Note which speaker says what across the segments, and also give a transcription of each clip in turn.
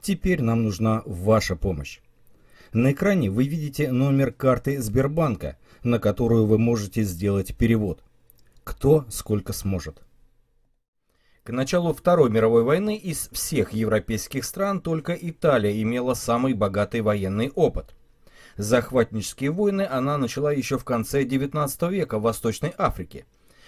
Speaker 1: Теперь нам нужна ваша помощь. На экране вы видите номер карты Сбербанка, на которую вы можете сделать перевод. Кто сколько сможет. К началу Второй мировой войны из всех европейских стран только Италия имела самый богатый военный опыт. Захватнические войны она начала еще в конце 19 века в Восточной Африке,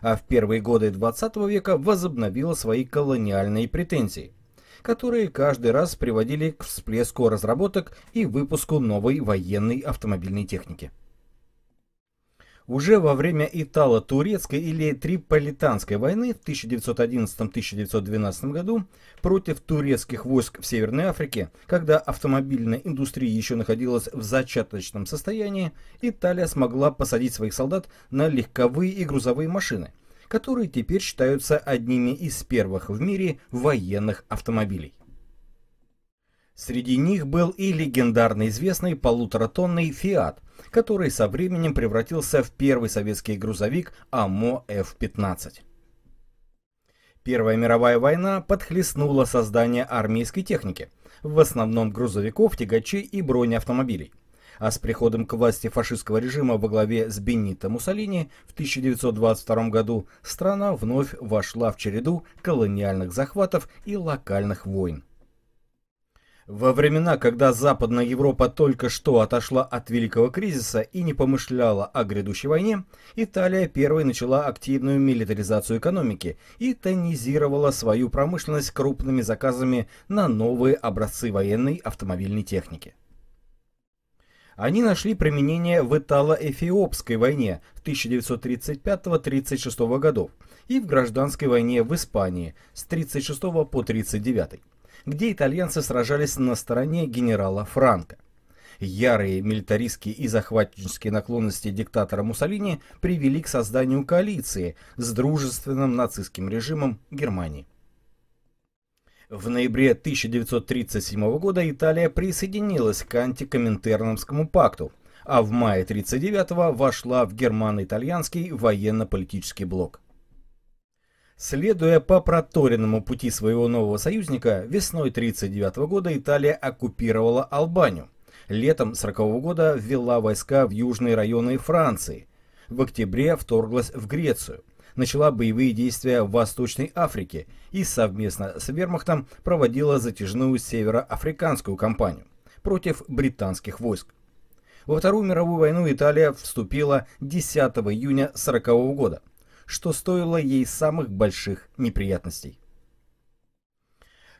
Speaker 1: а в первые годы 20 века возобновила свои колониальные претензии – которые каждый раз приводили к всплеску разработок и выпуску новой военной автомобильной техники. Уже во время Итало-Турецкой или Триполитанской войны в 1911-1912 году против турецких войск в Северной Африке, когда автомобильная индустрия еще находилась в зачаточном состоянии, Италия смогла посадить своих солдат на легковые и грузовые машины – которые теперь считаются одними из первых в мире военных автомобилей. Среди них был и легендарно известный полуторатонный Fiat, который со временем превратился в первый советский грузовик АМО F-15. Первая мировая война подхлестнула создание армейской техники, в основном грузовиков, тягачей и бронеавтомобилей – а с приходом к власти фашистского режима во главе с Бенито Муссолини в 1922 году страна вновь вошла в череду колониальных захватов и локальных войн. Во времена, когда Западная Европа только что отошла от Великого кризиса и не помышляла о грядущей войне, Италия первой начала активную милитаризацию экономики и тонизировала свою промышленность крупными заказами на новые образцы военной автомобильной техники. Они нашли применение в Итало-Эфиопской войне 1935-36 годов и в гражданской войне в Испании с 36 по 39, где итальянцы сражались на стороне генерала Франко. Ярые милитаристские и захватнические наклонности диктатора Муссолини привели к созданию коалиции с дружественным нацистским режимом Германии. В ноябре 1937 года Италия присоединилась к антикоминтерновскому пакту, а в мае 1939 вошла в германо-итальянский военно-политический блок. Следуя по проторенному пути своего нового союзника, весной 1939 года Италия оккупировала Албанию. Летом 1940 года ввела войска в южные районы Франции. В октябре вторглась в Грецию – начала боевые действия в Восточной Африке и совместно с Вермахтом проводила затяжную североафриканскую кампанию против британских войск. Во Вторую мировую войну Италия вступила 10 июня 1940 года, что стоило ей самых больших неприятностей.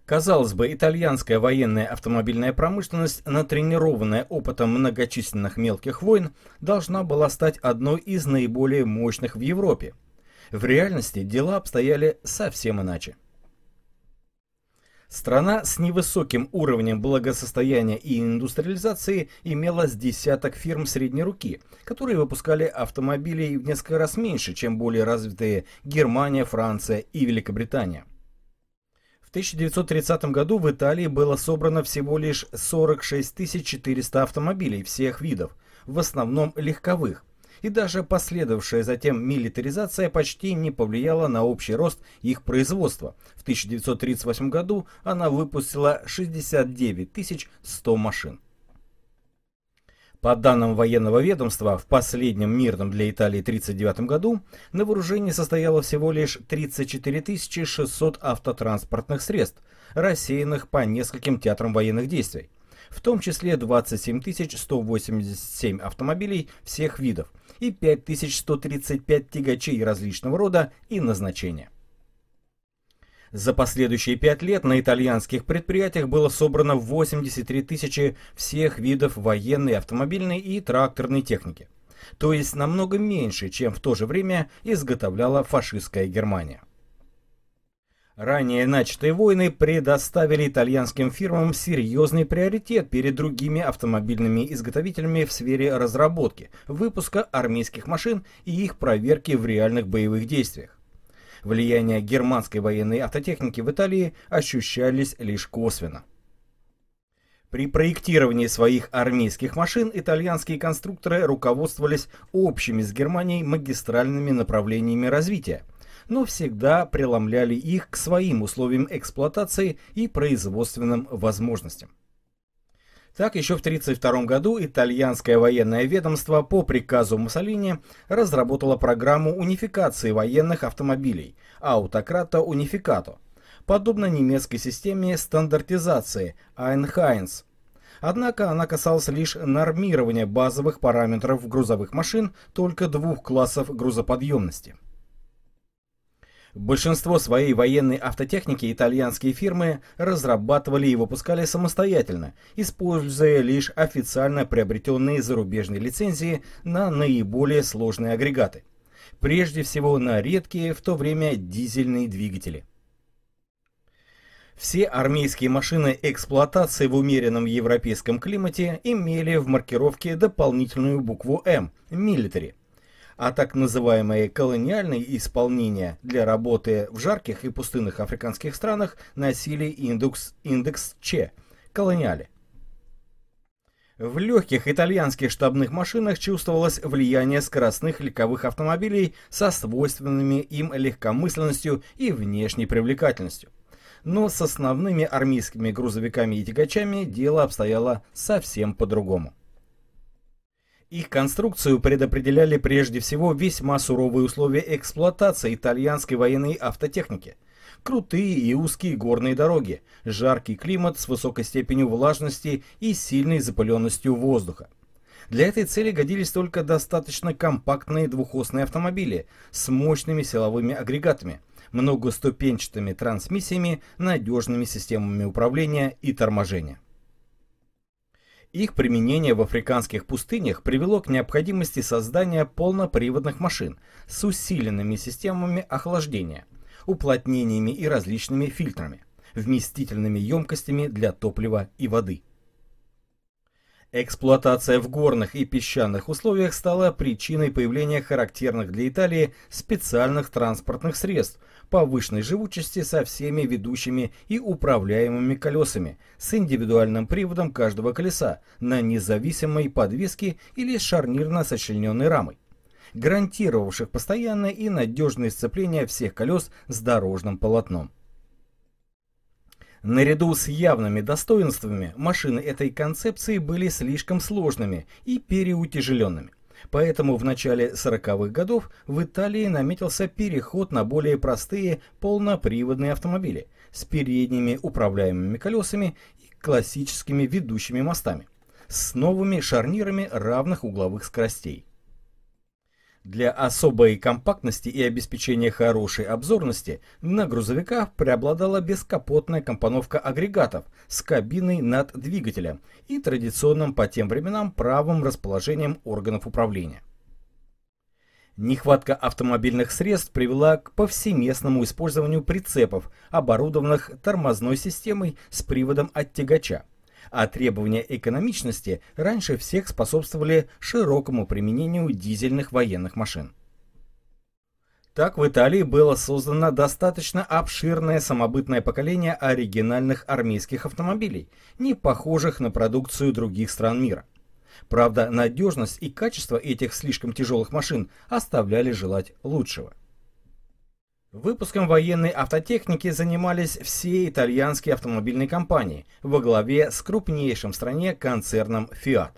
Speaker 1: Казалось бы, итальянская военная автомобильная промышленность, натренированная опытом многочисленных мелких войн, должна была стать одной из наиболее мощных в Европе, в реальности дела обстояли совсем иначе. Страна с невысоким уровнем благосостояния и индустриализации имела с десяток фирм средней руки, которые выпускали автомобили в несколько раз меньше, чем более развитые Германия, Франция и Великобритания. В 1930 году в Италии было собрано всего лишь 46 400 автомобилей всех видов, в основном легковых – и даже последовавшая затем милитаризация почти не повлияла на общий рост их производства. В 1938 году она выпустила 69 100 машин. По данным военного ведомства, в последнем мирном для Италии 1939 году на вооружении состояло всего лишь 34 600 автотранспортных средств, рассеянных по нескольким театрам военных действий, в том числе 27 187 автомобилей всех видов – и 5135 тягачей различного рода и назначения. За последующие пять лет на итальянских предприятиях было собрано 83 тысячи всех видов военной, автомобильной и тракторной техники. То есть намного меньше, чем в то же время изготовляла фашистская Германия. Ранее начатые войны предоставили итальянским фирмам серьезный приоритет перед другими автомобильными изготовителями в сфере разработки, выпуска армейских машин и их проверки в реальных боевых действиях. Влияние германской военной автотехники в Италии ощущались лишь косвенно. При проектировании своих армейских машин итальянские конструкторы руководствовались общими с Германией магистральными направлениями развития – но всегда преломляли их к своим условиям эксплуатации и производственным возможностям. Так, еще в 1932 году итальянское военное ведомство по приказу Муссолини разработало программу унификации военных автомобилей «Аутократа Унификато», подобно немецкой системе стандартизации «Айнхайнс». Однако она касалась лишь нормирования базовых параметров грузовых машин только двух классов грузоподъемности – Большинство своей военной автотехники итальянские фирмы разрабатывали и выпускали самостоятельно, используя лишь официально приобретенные зарубежные лицензии на наиболее сложные агрегаты. Прежде всего на редкие в то время дизельные двигатели. Все армейские машины эксплуатации в умеренном европейском климате имели в маркировке дополнительную букву «М» – «Милитари» а так называемые колониальные исполнения для работы в жарких и пустынных африканских странах носили индекс, индекс Ч – колониали. В легких итальянских штабных машинах чувствовалось влияние скоростных легковых автомобилей со свойственными им легкомысленностью и внешней привлекательностью. Но с основными армейскими грузовиками и тягачами дело обстояло совсем по-другому. Их конструкцию предопределяли прежде всего весьма суровые условия эксплуатации итальянской военной автотехники. Крутые и узкие горные дороги, жаркий климат с высокой степенью влажности и сильной запыленностью воздуха. Для этой цели годились только достаточно компактные двухосные автомобили с мощными силовыми агрегатами, многоступенчатыми трансмиссиями, надежными системами управления и торможения. Их применение в африканских пустынях привело к необходимости создания полноприводных машин с усиленными системами охлаждения, уплотнениями и различными фильтрами, вместительными емкостями для топлива и воды. Эксплуатация в горных и песчаных условиях стала причиной появления характерных для Италии специальных транспортных средств повышенной живучести со всеми ведущими и управляемыми колесами, с индивидуальным приводом каждого колеса на независимой подвеске или шарнирно сочлененной рамой, гарантировавших постоянное и надежное сцепление всех колес с дорожным полотном. Наряду с явными достоинствами машины этой концепции были слишком сложными и переутяжеленными. Поэтому в начале 40-х годов в Италии наметился переход на более простые полноприводные автомобили с передними управляемыми колесами и классическими ведущими мостами, с новыми шарнирами равных угловых скоростей. Для особой компактности и обеспечения хорошей обзорности на грузовиках преобладала бескапотная компоновка агрегатов с кабиной над двигателем и традиционным по тем временам правым расположением органов управления. Нехватка автомобильных средств привела к повсеместному использованию прицепов, оборудованных тормозной системой с приводом от тягача а требования экономичности раньше всех способствовали широкому применению дизельных военных машин. Так в Италии было создано достаточно обширное самобытное поколение оригинальных армейских автомобилей, не похожих на продукцию других стран мира. Правда, надежность и качество этих слишком тяжелых машин оставляли желать лучшего. Выпуском военной автотехники занимались все итальянские автомобильные компании во главе с крупнейшим в стране концерном Fiat.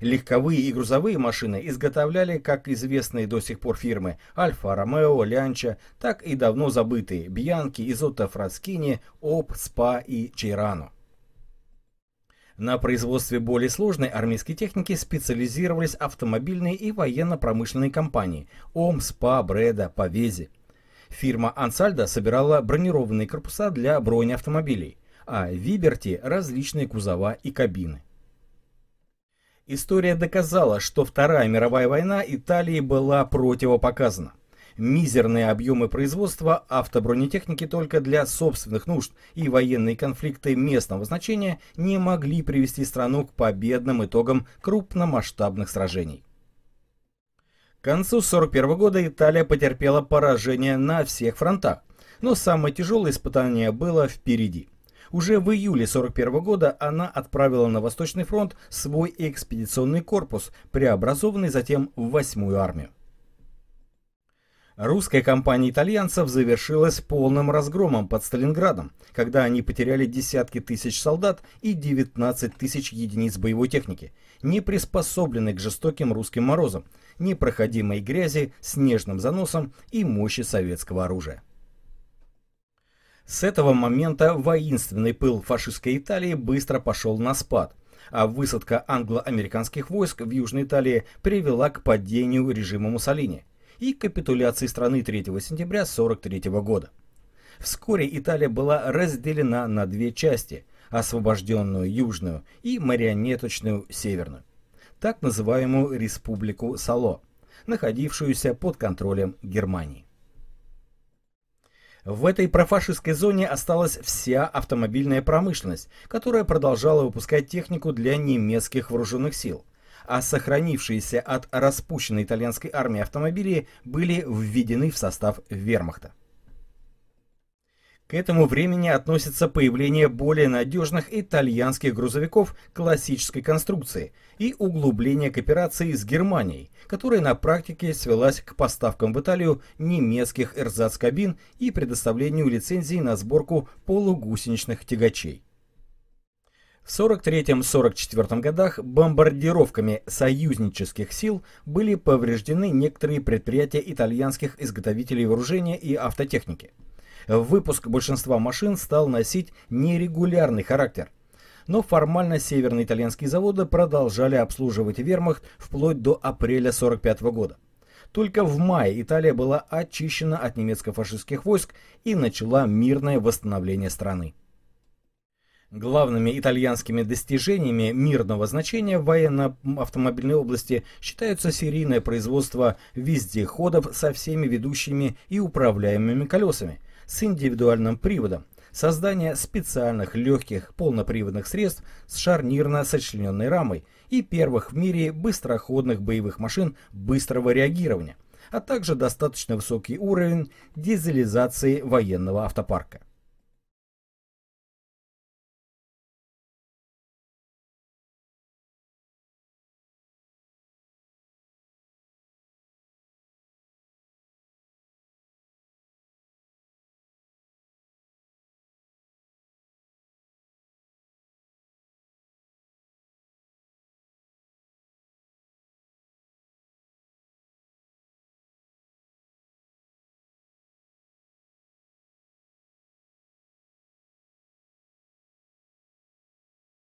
Speaker 1: Легковые и грузовые машины изготовляли как известные до сих пор фирмы Альфа Ромео, Лянча, так и давно забытые Бьянки, Изотто Фраскини, Об, Спа и Чейрано. На производстве более сложной армейской техники специализировались автомобильные и военно-промышленные компании ОМ, СПА, Бреда, Повези – Фирма Ансальда собирала бронированные корпуса для бронеавтомобилей, а Виберти – различные кузова и кабины. История доказала, что Вторая мировая война Италии была противопоказана. Мизерные объемы производства автобронетехники только для собственных нужд и военные конфликты местного значения не могли привести страну к победным итогам крупномасштабных сражений. К концу 1941 года Италия потерпела поражение на всех фронтах, но самое тяжелое испытание было впереди. Уже в июле 1941 года она отправила на Восточный фронт свой экспедиционный корпус, преобразованный затем в 8-ю армию. Русская кампания итальянцев завершилась полным разгромом под Сталинградом, когда они потеряли десятки тысяч солдат и 19 тысяч единиц боевой техники, не приспособленной к жестоким русским морозам, непроходимой грязи, снежным заносом и мощи советского оружия. С этого момента воинственный пыл фашистской Италии быстро пошел на спад, а высадка англо-американских войск в Южной Италии привела к падению режима Муссолини – и капитуляции страны 3 сентября 1943 года. Вскоре Италия была разделена на две части – освобожденную Южную и марионеточную Северную, так называемую Республику Сало, находившуюся под контролем Германии. В этой профашистской зоне осталась вся автомобильная промышленность, которая продолжала выпускать технику для немецких вооруженных сил, а сохранившиеся от распущенной итальянской армии автомобили были введены в состав вермахта. К этому времени относится появление более надежных итальянских грузовиков классической конструкции и углубление кооперации с Германией, которая на практике свелась к поставкам в Италию немецких эрзац-кабин и предоставлению лицензий на сборку полугусеничных тягачей. В 43-44 годах бомбардировками союзнических сил были повреждены некоторые предприятия итальянских изготовителей вооружения и автотехники. Выпуск большинства машин стал носить нерегулярный характер. Но формально северные итальянские заводы продолжали обслуживать вермахт вплоть до апреля 1945 года. Только в мае Италия была очищена от немецко-фашистских войск и начала мирное восстановление страны. Главными итальянскими достижениями мирного значения в военно-автомобильной области считаются серийное производство вездеходов со всеми ведущими и управляемыми колесами, с индивидуальным приводом, создание специальных легких полноприводных средств с шарнирно сочлененной рамой и первых в мире быстроходных боевых машин быстрого реагирования, а также достаточно высокий уровень дизелизации военного автопарка.